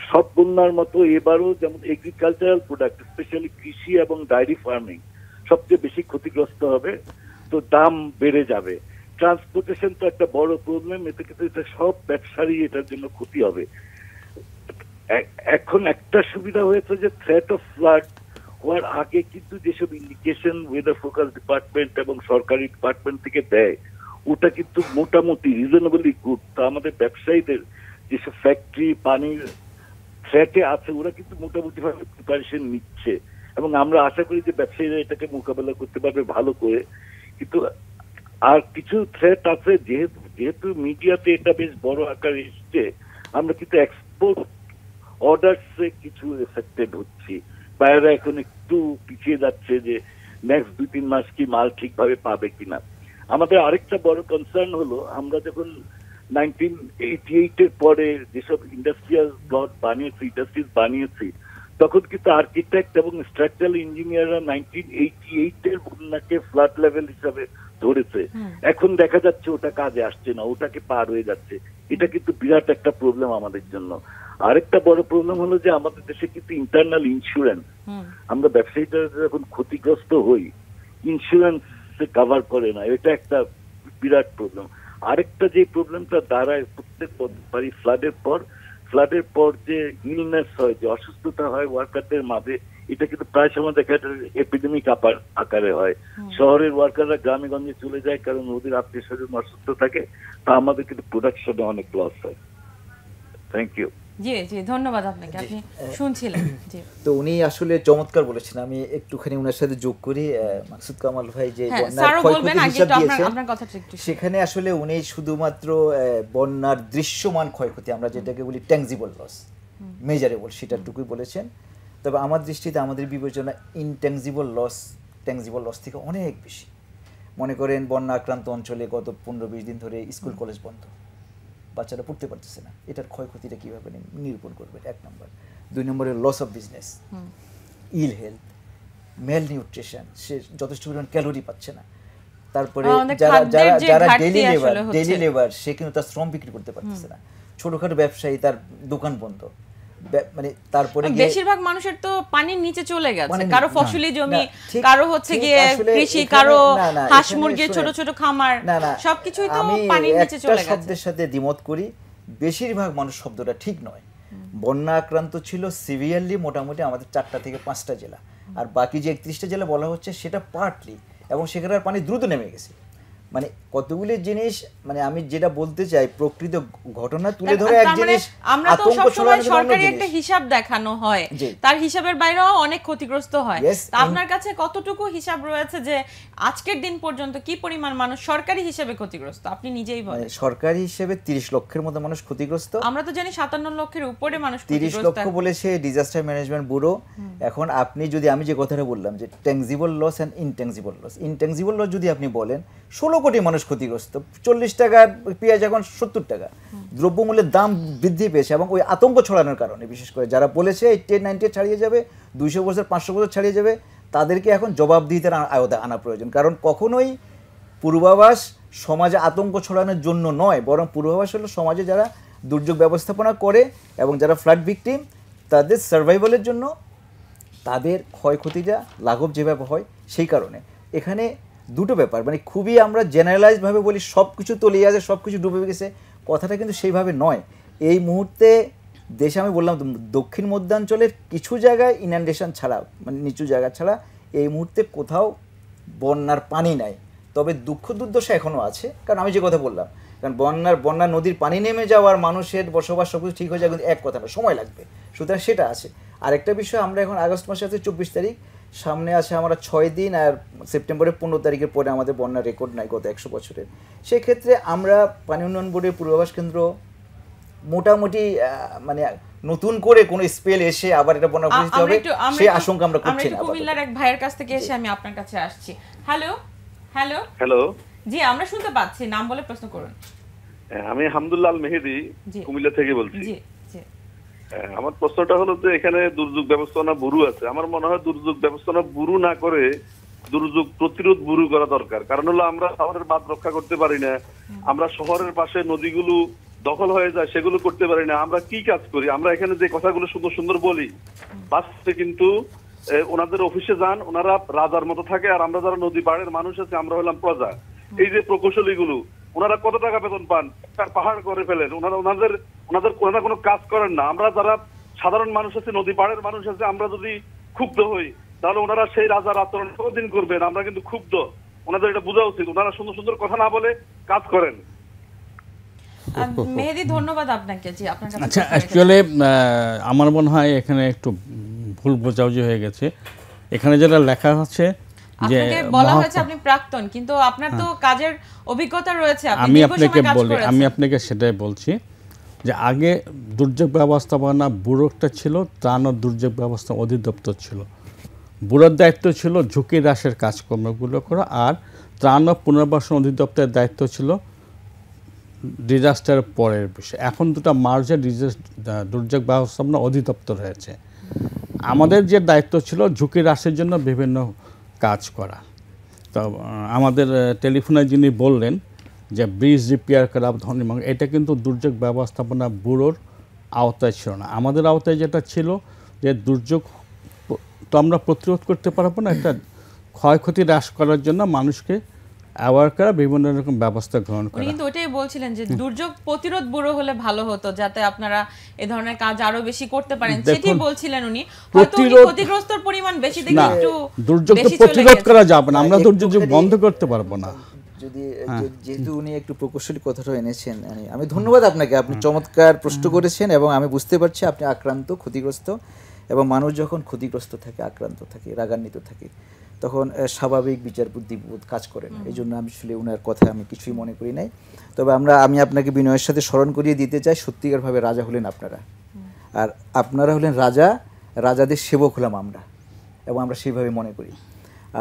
সব বন্যার মতো এবারও যেমন এগ্রিকালচারাল প্রোডাক্ট স্পেশালি কৃষি এবং ডায়েরি ফার্মিং সবচেয়ে বেশি ক্ষতিগ্রস্ত হবে তো দাম বেড়ে যাবে ট্রান্সপোর্টেশন তো একটা বড় প্রবলেম এতে কিন্তু এটা সব ব্যবসারই এটার জন্য ক্ষতি হবে এখন একটা সুবিধা হয়েছে যে থ্রেট অফ ফ্লাড হওয়ার আগে কিন্তু যেসব ইন্ডিকেশন ওয়েদার ফোকাস ডিপার্টমেন্ট এবং সরকারি ডিপার্টমেন্ট থেকে দেয় ওটা কিন্তু মোটামুটি রিজনেবলি গুড তা আমাদের ব্যবসায়ীদের যেসব ফ্যাক্টরি পানির থ্রেটে আছে ওরা কিন্তু মোটামুটি ভাবে প্রিপারেশন নিচ্ছে এবং আমরা আশা করি যে ব্যবসায়ীরা এটাকে মোকাবেলা করতে পারবে ভালো করে কিন্তু আর কিছু থ্রেট আছে যেহেতু যেহেতু মিডিয়াতে এটা বেশ বড় আকারে এসছে আমরা কিন্তু এক্সপোর্ট অর্ডারসে কিছু এফেক্টেড হচ্ছি পায়রা এখন একটু পিছিয়ে যাচ্ছে যে নেক্সট দুই তিন মাস কি মাল ঠিকভাবে পাবে কিনা আমাদের আরেকটা বড় কনসার্ন হলো আমরা যখন নাইনটিন এইটি এইটের পরে যেসব ইন্ডাস্ট্রিয়াল প্লট বানিয়েছি ইন্ডাস্ট্রিজ বানিয়েছি তখন কিন্তু আর্কিটেক্ট এবং স্ট্রাকচারাল ইঞ্জিনিয়াররা নাইনটিন এইটি এইটের বন্যাকে ফ্ল্যাট লেভেল হিসাবে ধরেছে এখন দেখা যাচ্ছে ওটা কাজে আসছে না ওটাকে পার হয়ে যাচ্ছে এটা কিন্তু বিরাট একটা প্রবলেম আমাদের জন্য আরেকটা বড় প্রবলেম হলো যে আমাদের দেশে কিন্তু ইন্টারনাল ইন্স্যুরেন্স আমরা ব্যবসায়ীটা যখন ক্ষতিগ্রস্ত হই ইন্স্যুরেন্স কাভার করে না এটা একটা বিরাট প্রবলেম আরেকটা যে প্রবলেমটা দাঁড়ায় প্রত্যেক বাড়ি ফ্লাডের পর ফ্লাডের পর যে ইলনেস হয় যে অসুস্থতা হয় ওয়ার্কারদের মাঝে এটা কিন্তু প্রায় সময় দেখা যায় এপিডেমিক আপার আকারে হয় শহরের ওয়ার্কাররা গ্রামে গঞ্জে চলে যায় কারণ ওদের আত্মীয় স্বজন অসুস্থ থাকে তা আমাদের কিন্তু প্রোডাকশনে অনেক লস হয় থ্যাংক ইউ হ্যাঁ, সেখানে আসলে উনি শুধুমাত্র বন্যার দৃশ্যমান ক্ষয়ক্ষতি আমরা যেটাকে বলি ট্যাংজিবল লস মেজারেবল সেটাটুকুই বলেছেন তবে আমার দৃষ্টিতে আমাদের বিবেচনা ইনট্যাংজিবল লস ট্যাংজিবল লস থেকে অনেক বেশি মনে করেন বন্যা আক্রান্ত অঞ্চলে গত পনেরো বিশ দিন ধরে স্কুল কলেজ বন্ধ বাচ্চারা পড়তে পারতেছে না এটার ক্ষয়ক্ষতিটা কীভাবে নিরূপণ করবে এক নম্বর দুই নম্বরে loss of business ill health malnutrition সে যথেষ্ট পরিমাণ ক্যালোরি পাচ্ছে না তারপরে যারা যারা যারা ডেলি লেবার ডেলি লেবার সে কিন্তু তার শ্রম বিক্রি করতে পারতেছে না ছোটোখাটো ব্যবসায়ী তার দোকান বন্ধ মানে তারপরে বেশিরভাগ মানুষের তো পানির নিচে চলে গেছে কারো ফসলি জমি কারো হচ্ছে গিয়ে কৃষি কারো হাঁস মুরগির ছোট ছোট খামার সবকিছুই তো পানির নিচে চলে গেছে শব্দের সাথে দ্বিমত করি বেশিরভাগ মানুষ শব্দটা ঠিক নয় বন্যা আক্রান্ত ছিল সিভিয়ারলি মোটামুটি আমাদের চারটা থেকে পাঁচটা জেলা আর বাকি যে একত্রিশটা জেলা বলা হচ্ছে সেটা পার্টলি এবং সেখানে পানি দ্রুত নেমে গেছে মানে কতগুলি জিনিস মানে আমি যেটা বলতে চাই প্রকৃত ঘটনা তুলে ধরে এক মানে জিনিস আমরা তো সবসময় সরকারি একটা হিসাব দেখানো হয় তার হিসাবের বাইরেও অনেক ক্ষতিগ্রস্ত হয় তা আপনার কাছে কতটুকু হিসাব রয়েছে যে আজকের দিন পর্যন্ত কি পরিমাণ মানুষ সরকারি হিসাবে ক্ষতিগ্রস্ত আপনি নিজেই বলেন মানে সরকারি হিসাবে 30 লক্ষের মতো মানুষ ক্ষতিগ্রস্ত আমরা তো জানি 57 লক্ষের উপরে মানুষ 30 লক্ষ বলেছে ডিজাস্টার ম্যানেজমেন্ট ব্যুরো এখন আপনি যদি আমি যে কথাটা বললাম যে tangible loss and intangible loss intangible loss যদি আপনি বলেন 16 কোটি মানুষ ক্ষতিগ্রস্ত চল্লিশ টাকা পেঁয়াজ এখন সত্তর টাকা দ্রব্যমূল্যের দাম বৃদ্ধি পেয়েছে এবং ওই আতঙ্ক ছড়ানোর কারণে বিশেষ করে যারা বলেছে এই টেন নাইনটি ছাড়িয়ে যাবে দুইশো বছর পাঁচশো বছর ছাড়িয়ে যাবে তাদেরকে এখন জবাবদিহিতে আয়তা আনা প্রয়োজন কারণ কখনোই পূর্বাভাস সমাজে আতঙ্ক ছড়ানোর জন্য নয় বরং পূর্বাভাস হলো সমাজে যারা দুর্যোগ ব্যবস্থাপনা করে এবং যারা ফ্লাড ভিক্টিম তাদের সার্ভাইভালের জন্য তাদের ক্ষয়ক্ষতিটা লাঘব যেভাবে হয় সেই কারণে এখানে দুটো ব্যাপার মানে খুবই আমরা জেনারেলাইজভাবে বলি সব কিছু তলিয়ে আছে সব কিছু ডুবে গেছে কথাটা কিন্তু সেইভাবে নয় এই মুহূর্তে দেশে আমি বললাম দক্ষিণ মধ্যাঞ্চলের কিছু জায়গায় ইনান্ডেশন ছাড়া মানে নিচু জায়গা ছাড়া এই মুহূর্তে কোথাও বন্যার পানি নাই তবে দুঃখ দুর্দশা এখনও আছে কারণ আমি যে কথা বললাম কারণ বন্যার বন্যার নদীর পানি নেমে যাওয়ার মানুষের বসবাস সব কিছু ঠিক হয়ে যায় কিন্তু এক কথা না সময় লাগবে সুতরাং সেটা আছে আরেকটা বিষয় আমরা এখন আগস্ট মাসে আছে চব্বিশ তারিখ সামনে আছে আমরা ছয় দিন আর সেপ্টেম্বরের পনেরো তারিখের পরে আমাদের বন্যার রেকর্ড নাই গত একশো বছরের সেক্ষেত্রে আমরা পানি উন্নয়ন বোর্ডের পূর্বাভাস কেন্দ্র মোটামুটি মানে নতুন করে কোন স্পেল এসে আবার এটা বন্যা পরিস্থিতি হবে সেই আশঙ্কা আমরা করছি না কুমিল্লার এক ভাইয়ের কাছ থেকে এসে আমি আপনার কাছে আসছি হ্যালো হ্যালো হ্যালো জি আমরা শুনতে পাচ্ছি নাম বলে প্রশ্ন করুন আমি হামদুল্লাহ মেহেদি কুমিল্লা থেকে বলছি জি হ্যাঁ। আমার প্রশ্নটা হলো যে এখানে দুর্যোগ ব্যবস্থাপনা বুরু আছে আমার মনে হয় দুর্যোগ ব্যবস্থাপনা বুরু না করে দুর্যোগ প্রতিরোধ বুরু করা দরকার কারণ হলো আমরা শহরের বাদ রক্ষা করতে পারি না আমরা শহরের পাশে নদীগুলো দখল হয়ে যায় সেগুলো করতে পারি না আমরা কি কাজ করি আমরা এখানে যে কথাগুলো সুন্দর সুন্দর বলি বাস্তবে কিন্তু ওনাদের অফিসে যান ওনারা রাজার মতো থাকে আর আমরা যারা নদী পাড়ের মানুষ আছে আমরা হলাম প্রজা এই যে প্রকৌশলীগুলো ওনারা কত টাকা বেতন পান তার পাহাড় করে ফেলেন ওনারা ওনাদের ওনাদের ওনারা কোনো কাজ করেন না আমরা যারা সাধারণ মানুষ আছে নদী পাড়ের মানুষ আছে আমরা যদি ক্ষুব্ধ হই তাহলে ওনারা সেই রাজার আচরণ কতদিন করবেন আমরা কিন্তু ক্ষুব্ধ ওনাদের এটা বোঝা উচিত ওনারা সুন্দর সুন্দর কথা না বলে কাজ করেন ধন্যবাদ আপনাকে আচ্ছা অ্যাকচুয়ালি আমার মনে হয় এখানে একটু ভুল বোঝাবুঝি হয়ে গেছে এখানে যেটা লেখা হচ্ছে যে বলা হয়েছে আপনি প্রাক্তন কিন্তু আপনার তো হ্যাঁ। কাজের অভিজ্ঞতা রয়েছে আমি আপনাকে বলি আমি আপনাকে সেটাই বলছি যে আগে দুর্যোগ ব্যবস্থাপনা ব্যুরোটা ছিল ত্রাণ ও দুর্যোগ ব্যবস্থা অধিদপ্তর ছিল ব্যুরোর দায়িত্ব ছিল ঝুঁকি হ্রাসের কাজকর্মগুলো করা আর ত্রাণ ও পুনর্বাসন অধিদপ্তরের দায়িত্ব ছিল ডিজাস্টার পরের বিষয়ে এখন দুটো মার্জে দুর্যোগ ব্যবস্থাপনা অধিদপ্তর হয়েছে আমাদের যে দায়িত্ব ছিল ঝুঁকি হ্রাসের জন্য বিভিন্ন কাজ করা তো আমাদের টেলিফোনে যিনি বললেন যে ব্রিজ রিপেয়ার করা ধনী এটা কিন্তু দুর্যোগ ব্যবস্থাপনা ব্যুরোর আওতায় ছিল না আমাদের আওতায় যেটা ছিল যে দুর্যোগ তো আমরা প্রতিরোধ করতে পারবো না একটা ক্ষয়ক্ষতি হ্রাস করার জন্য মানুষকে ওয়ার্কাররা বিভিন্ন রকম ব্যবস্থা গ্রহণ করে কিন্তু ওইটাই বলছিলেন যে দুর্যোগ প্রতিরোধ ব্যুরো হলে ভালো হতো যাতে আপনারা এই ধরনের কাজ আরো বেশি করতে পারেন সেটাই বলছিলেন উনি হয়তো ক্ষতিগ্রস্তর পরিমাণ বেশি দেখে একটু দুর্যোগ প্রতিরোধ করা যাবে না আমরা দুর্যোগ বন্ধ করতে পারবো না যদি হ্যাঁ। যেহেতু উনি একটু প্রকৌশলী কথাটা এনেছেন আমি ধন্যবাদ আপনাকে আপনি চমৎকার প্রশ্ন করেছেন এবং আমি বুঝতে পারছি আপনি আক্রান্ত ক্ষতিগ্রস্ত এবং মানুষ যখন ক্ষতিগ্রস্ত থাকে আক্রান্ত থাকে রাগান্বিত থাকে তখন স্বাভাবিক বিচার বুদ্ধিবোধ কাজ করে না এই জন্য আমি আসলে ওনার কথা আমি কিছুই মনে করি নাই তবে আমরা আমি আপনাকে বিনয়ের সাথে স্মরণ করিয়ে দিতে চাই সত্যিকারভাবে রাজা হলেন আপনারা আর আপনারা হলেন রাজা রাজাদের সেবক হলাম আমরা এবং আমরা সেইভাবে মনে করি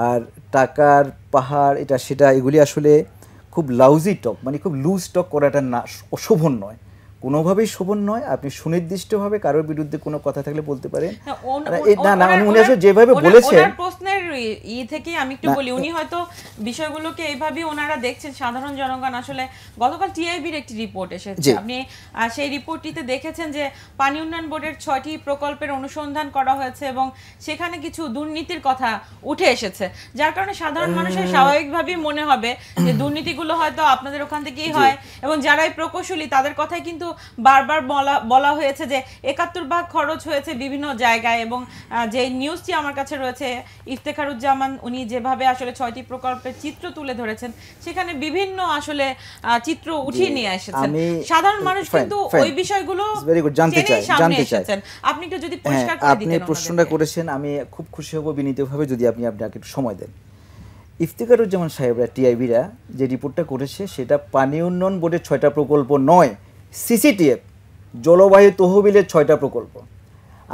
আর টাকার পাহাড় এটা সেটা এগুলি আসলে খুব লাউজি টক মানে খুব লুজ টক করাটা না অশোভন নয় কোনোভাবেই শোভন নয় আপনি সুনির্দিষ্টভাবে কারোর বিরুদ্ধে কোনো কথা থাকলে বলতে পারেন হ্যাঁ, মানে না না উনি আসলে যেভাবে বলেছেন প্রশ্নের ই থেকে আমি একটু বলি উনি হয়তো বিষয়গুলোকে এইভাবেই ওনারা দেখছেন সাধারণ জনগণ আসলে গতকাল টিআইবির একটি রিপোর্ট এসেছে আপনি সেই রিপোর্টটিতে দেখেছেন যে পানি উন্নয়ন বোর্ডের ছয়টি প্রকল্পের অনুসন্ধান করা হয়েছে এবং সেখানে কিছু দুর্নীতির কথা উঠে এসেছে যার কারণে সাধারণ মানুষের স্বাভাবিকভাবেই মনে হবে যে দুর্নীতিগুলো হয়তো আপনাদের ওখান থেকেই হয় এবং যারা প্রকৌশলী তাদের কথাই কিন্তু বারবার বলা বলা হয়েছে যে একাত্তর ভাগ খরচ হয়েছে বিভিন্ন জায়গায় এবং যে নিউজটি আমার কাছে রয়েছে ইফতেখারুজ্জামান উনি যেভাবে আসলে ছয়টি প্রকল্পের চিত্র তুলে ধরেছেন সেখানে বিভিন্ন আসলে চিত্র উঠিয়ে নিয়ে এসেছেন সাধারণ মানুষ কিন্তু ওই বিষয়গুলো জানতে চাই জানতে চাই আপনি একটু যদি হ্যাঁ, আপনি প্রশ্নটা করেছেন আমি খুব খুশি হব বিনীতভাবে যদি আপনি আপনাকে একটু সময় দেন ইফতিকারুজ্জামান সাহেবরা টিআইবিরা যে রিপোর্টটা করেছে সেটা পানি উন্নয়ন বোর্ডের ছয়টা প্রকল্প নয় সিসিটিএফ জলবায়ু তহবিলের ছয়টা প্রকল্প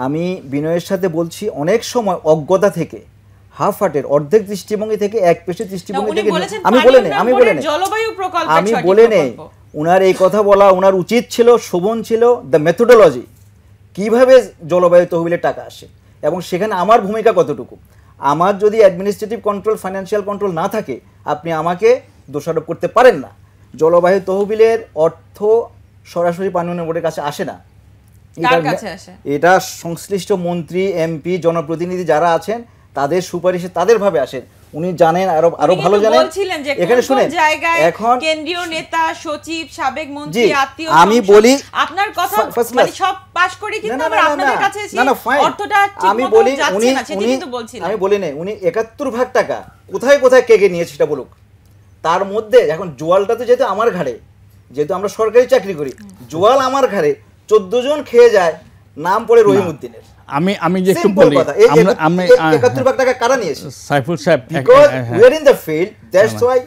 আমি বিনয়ের সাথে বলছি অনেক সময় অজ্ঞতা থেকে হাফ হার্টের অর্ধেক দৃষ্টিভঙ্গি থেকে এক পেশে দৃষ্টিভঙ্গি থেকে আমি বলে নেই আমি বলে নেই আমি বলে নেই ওনার এই কথা বলা ওনার উচিত ছিল শোভন ছিল দ্য মেথোডোলজি কিভাবে জলবায়ু তহবিলের টাকা আসে এবং সেখানে আমার ভূমিকা কতটুকু আমার যদি অ্যাডমিনিস্ট্রেটিভ কন্ট্রোল ফাইন্যান্সিয়াল কন্ট্রোল না থাকে আপনি আমাকে দোষারোপ করতে পারেন না জলবায়ু তহবিলের অর্থ সরাসরি পানীয় বোর্ডের কাছে আসে না এটা সংশ্লিষ্ট মন্ত্রী এমপি জনপ্রতিনিধি যারা আছেন তাদের সুপারিশে তাদের ভাবে আসেন উনি জানেন আরো আরো ভালো জানেন এখানে শুনে এখন কেন্দ্রীয় নেতা সচিব সাবেক মন্ত্রী আত্মীয় আমি বলি আপনার কথা মানে সব পাশ করে কিন্তু আবার আপনাদের কাছে না না অর্থটা আমি বলি উনি উনি আমি বলি না উনি 71 ভাগ টাকা কোথায় কোথায় কে কে নিয়েছে সেটা বলুক তার মধ্যে এখন জোয়ালটা তো যেহেতু আমার ঘাড়ে যেহেতু আমরা সরকারি চাকরি করি জোয়াল আমার ঘরে চোদ্দ জন খেয়ে যায় নাম পড়ে রহিম উদ্দিনের আমি আমি যে একটু বলি আমি একাত্তর ভাগ টাকা কারা নিয়েছে হ্যাঁ, Saiful Sahib because we are in the field that's why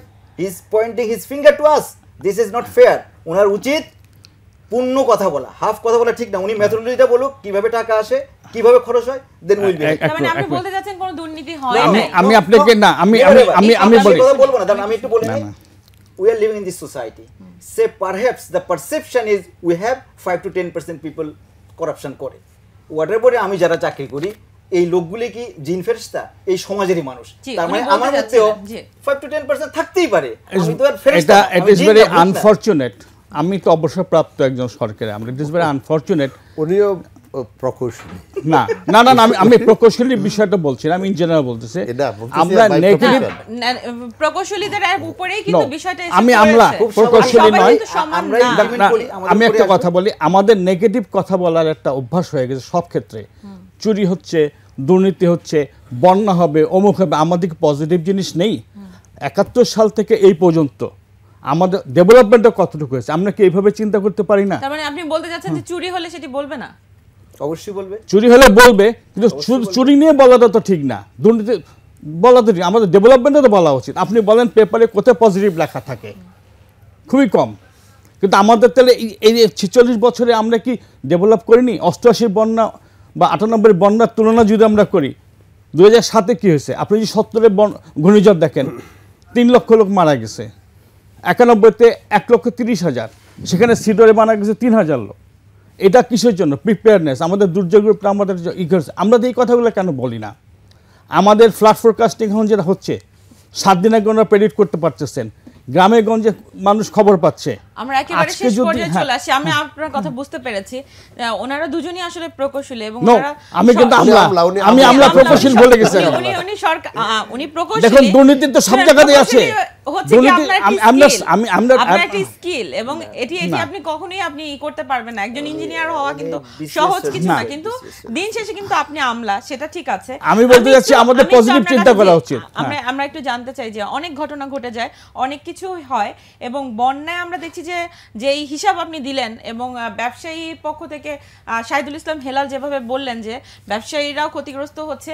he is pointing his finger to us this is not fair ওনার উচিত পূর্ণ কথা বলা হাফ কথা বলা ঠিক না উনি মেথোডোলজিটা হ্যাঁ। বলুক কিভাবে টাকা আসে কিভাবে খরচ হয় দেন উইল বি মানে আপনি বলতে যাচ্ছেন কোনো দুর্নীতি হয় আমি আমি আপনাকে না আমি আমি আমি আমি বলবো না আমি একটু বলি we are living in this society. Mm. Say perhaps the perception is we have 5 to 10 percent people corruption করে Whatever বোর্ডে আমি যারা চাকরি করি এই লোকগুলি কি জিন ফেরেশতা এই সমাজেরই মানুষ তার মানে আমার মধ্যেও 5 টু 10 পার্সেন্ট থাকতেই পারে আমি তো আর ফেরেশতা এটা ইট ইজ ভেরি আনফরচুনেট আমি তো অবসরপ্রাপ্ত একজন সরকারে আমরা ইট ইজ ভেরি আনফরচুনেট উনিও আমি একটা কথা বলি আমাদের নেগেটিভ কথা বলার একটা অভ্যাস হয়ে গেছে সব ক্ষেত্রে চুরি হচ্ছে দুর্নীতি হচ্ছে বন্যা হবে অমুক হবে আমাদের পজিটিভ জিনিস নেই একাত্তর সাল থেকে এই পর্যন্ত আমাদের ডেভেলপমেন্টটা কতটুকু হয়েছে আমরা কি এইভাবে চিন্তা করতে পারি না মানে আপনি বলতে চাচ্ছেন যে চুরি হলে সেটি বলবে না অবশ্যই বলবে চুরি হলে বলবে কিন্তু চুরি নিয়ে বলাটা তো ঠিক না দুর্নীতি বলা তো আমাদের ডেভেলপমেন্টে তো বলা উচিত আপনি বলেন পেপারে কোথায় পজিটিভ লেখা থাকে খুবই কম কিন্তু আমাদের তাহলে এই ছেচল্লিশ বছরে আমরা কি ডেভেলপ করিনি অষ্টআশি বন্যা বা আটানব্বই বন্যার তুলনা যদি আমরা করি দু হাজার সাতে কী হয়েছে আপনি যদি সত্তরে ঘূর্ণিঝড় দেখেন তিন লক্ষ লোক মারা গেছে একানব্বইতে এক লক্ষ তিরিশ হাজার সেখানে সিডরে মারা গেছে তিন হাজার লোক এটা কিসের জন্য প্রিপেয়ারনেস আমাদের দুর্যোগের আমাদের আমাদের আমরা এই কথাগুলো কেন বলি না আমাদের ফ্ল্যাট ফোরকাস্টিং এখন যেটা হচ্ছে সাত দিন আগে ওনারা প্রেডিক্ট করতে পারতেছেন গ্রামে গঞ্জে মানুষ খবর পাচ্ছে আমরা একেবারে শেষ পর্যায়ে চলে হ্যাঁ। আসি আমি আপনার কথা বুঝতে পেরেছি ওনারা দুজনই আসলে প্রকৌশলী এবং ওনারা আমি কিন্তু আমলা আমি আমলা বলে উনি উনি সরকার উনি প্রকৌশলী দেখুন দুর্নীতি তো সব জায়গাতেই আছে একজন ইঞ্জিনিয়ার হওয়া কিন্তু সহজ কিছু না কিন্তু দিন শেষে কিন্তু আপনি আমলা সেটা ঠিক আছে হ্যাঁ। আমরা একটু জানতে চাই যে অনেক ঘটনা ঘটে যায় অনেক কিছু হয় এবং বন্যায় আমরা দেখছি যে যেই হিসাব আপনি দিলেন এবং ব্যবসায়ী পক্ষ থেকে শাহিদুল ইসলাম হেলাল যেভাবে বললেন যে ব্যবসায়ীরাও ক্ষতিগ্রস্ত হচ্ছে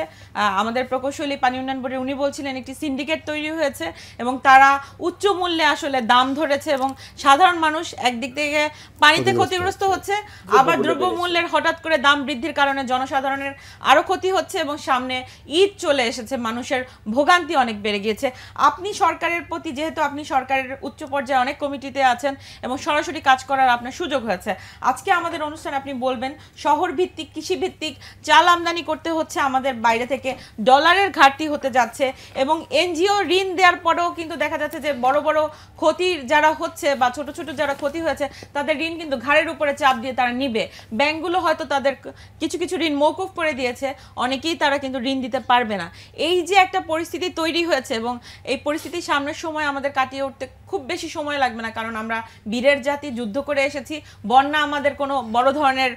আমাদের প্রকৌশলী পানি উন্নয়ন বোর্ডে উনি বলছিলেন একটি সিন্ডিকেট তৈরি হয়েছে এবং তারা উচ্চ মূল্যে আসলে দাম ধরেছে এবং সাধারণ মানুষ একদিক থেকে পানিতে ক্ষতিগ্রস্ত হচ্ছে আবার দ্রব্যমূল্যের হঠাৎ করে দাম বৃদ্ধির কারণে জনসাধারণের আরও ক্ষতি হচ্ছে এবং সামনে ঈদ চলে এসেছে মানুষের ভোগান্তি অনেক বেড়ে গিয়েছে আপনি সরকারের প্রতি যেহেতু আপনি সরকারের উচ্চ পর্যায়ে অনেক কমিটিতে আছেন এবং সরাসরি কাজ করার আপনার সুযোগ হয়েছে আজকে আমাদের অনুষ্ঠান আপনি বলবেন শহর ভিত্তিক কৃষি ভিত্তিক চাল আমদানি করতে হচ্ছে আমাদের বাইরে থেকে ডলারের ঘাটতি হতে যাচ্ছে এবং এনজিও ঋণ দেওয়ার পরেও কিন্তু দেখা যাচ্ছে যে বড় বড় ক্ষতির যারা হচ্ছে বা ছোট ছোট যারা ক্ষতি হয়েছে তাদের ঋণ কিন্তু ঘাড়ের উপরে চাপ দিয়ে তারা নিবে ব্যাংকগুলো হয়তো তাদের কিছু কিছু ঋণ মৌকুফ করে দিয়েছে অনেকেই তারা কিন্তু ঋণ দিতে পারবে না এই যে একটা পরিস্থিতি তৈরি হয়েছে এবং এই পরিস্থিতি সামনের সময় আমাদের কাটিয়ে উঠতে খুব বেশি সময় লাগবে না কারণ আমরা বীরের জাতি যুদ্ধ করে এসেছি বন্যা আমাদের কোনো বড় ধরনের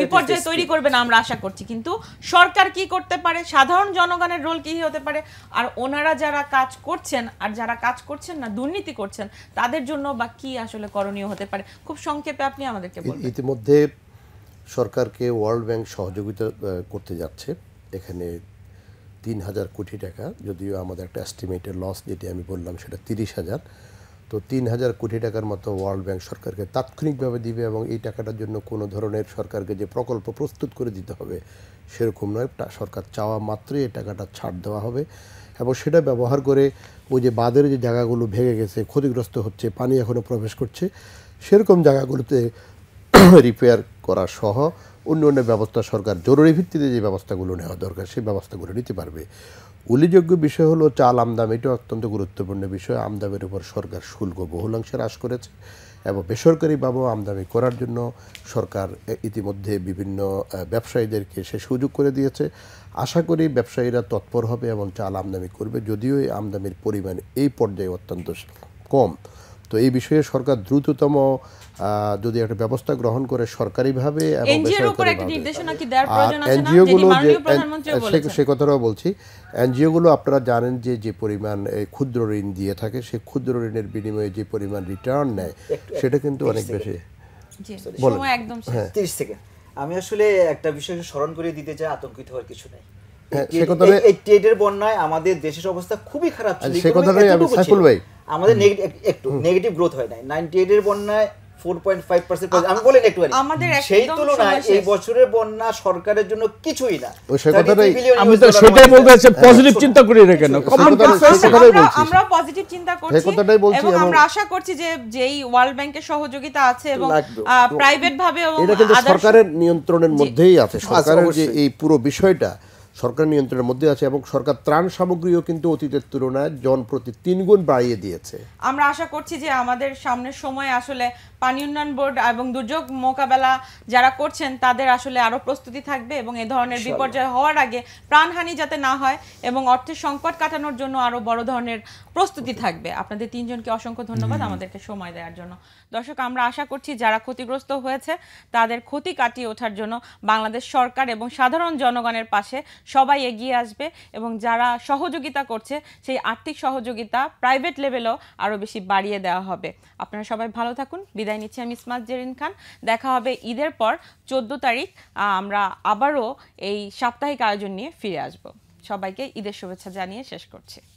বিপর্যয় তৈরি করবে না আমরা আশা করছি কিন্তু সরকার কি করতে পারে সাধারণ জনগণের রোল কি হতে পারে আর ওনারা যারা কাজ করছেন আর যারা কাজ করছেন না দুর্নীতি করছেন তাদের জন্য বা কি আসলে করণীয় হতে পারে খুব সংক্ষেপে আপনি আমাদেরকে ইতিমধ্যে সরকারকে ওয়ার্ল্ড ব্যাংক সহযোগিতা করতে যাচ্ছে এখানে তিন হাজার কোটি টাকা যদিও আমাদের একটা এস্টিমেটের লস যেটি আমি বললাম সেটা তিরিশ হাজার তো তিন হাজার কোটি টাকার মতো ওয়ার্ল্ড ব্যাংক সরকারকে তাৎক্ষণিকভাবে দিবে এবং এই টাকাটার জন্য কোনো ধরনের সরকারকে যে প্রকল্প প্রস্তুত করে দিতে হবে সেরকম নয় সরকার চাওয়া মাত্রই এই টাকাটা ছাড় দেওয়া হবে এবং সেটা ব্যবহার করে ওই যে বাঁধের যে জায়গাগুলো ভেঙে গেছে ক্ষতিগ্রস্ত হচ্ছে পানি এখনও প্রবেশ করছে সেরকম জায়গাগুলোতে রিপেয়ার করা সহ অন্য অন্য ব্যবস্থা সরকার জরুরি ভিত্তিতে যে ব্যবস্থাগুলো নেওয়া দরকার সেই ব্যবস্থাগুলো নিতে পারবে উল্লেখযোগ্য বিষয় হলো চাল আমদানিটা অত্যন্ত গুরুত্বপূর্ণ বিষয় আমদানির উপর সরকার শুল্ক বহুলাংশে হ্রাস করেছে এবং বেসরকারিভাবে আমদানি করার জন্য সরকার ইতিমধ্যে বিভিন্ন ব্যবসায়ীদেরকে সে সুযোগ করে দিয়েছে আশা করি ব্যবসায়ীরা তৎপর হবে এবং চাল আমদানি করবে যদিও এই আমদানির পরিমাণ এই পর্যায়ে অত্যন্ত কম তো এই বিষয়ে সরকার দ্রুততম যদি একটা ব্যবস্থা গ্রহণ করে সরকারিভাবে এবং এনজিওগুলো যে সে কথাটাও বলছি এনজিওগুলো আপনারা জানেন যে যে পরিমাণ ক্ষুদ্র ঋণ দিয়ে থাকে সেই ক্ষুদ্র ঋণের বিনিময়ে যে পরিমাণ রিটার্ন নেয় সেটা কিন্তু অনেক বেশি হ্যাঁ তিরিশ থেকে আমি আসলে একটা বিষয় স্মরণ করে দিতে চাই আতঙ্কিত হওয়ার কিছু নেই হ্যাঁ, এই বন্যায় আমাদের দেশের অবস্থা খুবই খারাপ ছিল আচ্ছা, সে কথাটাই আমি সাইফুল ভাই আমাদের একটু নেগেটিভ গ্রোথ হয় নাই নাইনটি এর বন্যায় ফোর পয়েন্ট ফাইভ পার্সেন্ট আমি একটু সেই তুলনায় এই বছরের বন্যা সরকারের জন্য কিছুই না আমি তো সেটাই বলতে পজিটিভ হ্যাঁ, চিন্তা করি না কেন আমরা পজিটিভ চিন্তা করছি এবং আমরা আশা করছি যে যেই ওয়ার্ল্ড ব্যাংকের সহযোগিতা আছে এবং প্রাইভেট ভাবে এটা কিন্তু সরকারের নিয়ন্ত্রণের মধ্যেই আছে সরকারের যে এই পুরো বিষয়টা সরকার নিয়ন্ত্রণের মধ্যে আছে এবং সরকার ত্রাণ সামগ্রীও কিন্তু অতীতের তুলনায় জনপ্রতি তিনগুণ বাড়িয়ে দিয়েছে আমরা আশা করছি যে আমাদের সামনের সময় আসলে পানি উন্নয়ন বোর্ড এবং দুর্যোগ মোকাবেলা যারা করছেন তাদের আসলে আরও প্রস্তুতি থাকবে এবং এ ধরনের বিপর্যয় হওয়ার আগে প্রাণহানি যাতে না হয় এবং অর্থের সংকট কাটানোর জন্য আরও বড় ধরনের প্রস্তুতি থাকবে আপনাদের তিনজনকে অসংখ্য ধন্যবাদ আমাদেরকে সময় দেওয়ার জন্য দর্শক আমরা আশা করছি যারা ক্ষতিগ্রস্ত হয়েছে তাদের ক্ষতি কাটিয়ে ওঠার জন্য বাংলাদেশ সরকার এবং সাধারণ জনগণের পাশে সবাই এগিয়ে আসবে এবং যারা সহযোগিতা করছে সেই আর্থিক সহযোগিতা প্রাইভেট লেভেলও আরও বেশি বাড়িয়ে দেওয়া হবে আপনারা সবাই ভালো থাকুন বিদায় নিচ্ছি আমি ইসমাত জেরিন খান দেখা হবে ঈদের পর চোদ্দ তারিখ আমরা আবারও এই সাপ্তাহিক আয়োজন নিয়ে ফিরে আসব সবাইকে ঈদের শুভেচ্ছা জানিয়ে শেষ করছি